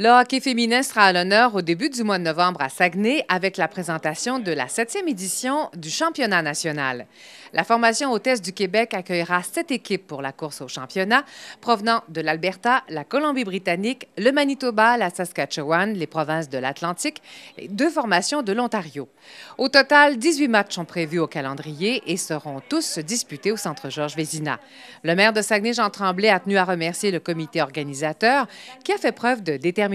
Le hockey féminin sera à l'honneur au début du mois de novembre à Saguenay avec la présentation de la septième édition du championnat national. La formation hôtesse du Québec accueillera sept équipes pour la course au championnat, provenant de l'Alberta, la Colombie-Britannique, le Manitoba, la Saskatchewan, les provinces de l'Atlantique et deux formations de l'Ontario. Au total, 18 matchs sont prévus au calendrier et seront tous disputés au Centre Georges Vézina. Le maire de Saguenay, Jean Tremblay, a tenu à remercier le comité organisateur qui a fait preuve de détermination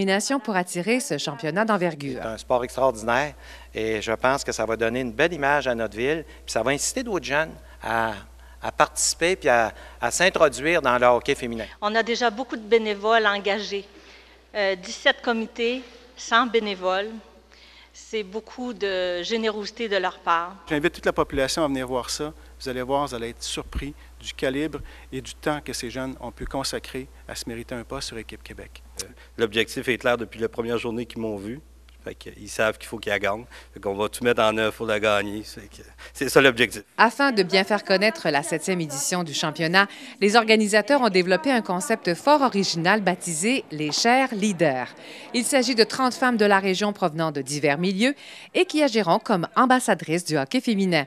pour attirer ce championnat d'envergure. C'est un sport extraordinaire et je pense que ça va donner une belle image à notre ville, puis ça va inciter d'autres jeunes à participer puis à, s'introduire dans le hockey féminin. On a déjà beaucoup de bénévoles engagés, 17 euh, comités, 100 bénévoles, c'est beaucoup de générosité de leur part. J'invite toute la population à venir voir ça. Vous allez voir, vous allez être surpris du calibre et du temps que ces jeunes ont pu consacrer à se mériter un poste sur Équipe Québec. Euh, l'objectif est clair depuis la première journée qu'ils m'ont vu ils savent qu'il faut qu'ils gagne. qu'on va tout mettre en œuvre pour la gagner. C'est ça l'objectif. Afin de bien faire connaître la septième édition du championnat, les organisateurs ont développé un concept fort original baptisé les chers leaders. Il s'agit de 30 femmes de la région provenant de divers milieux et qui agiront comme ambassadrices du hockey féminin.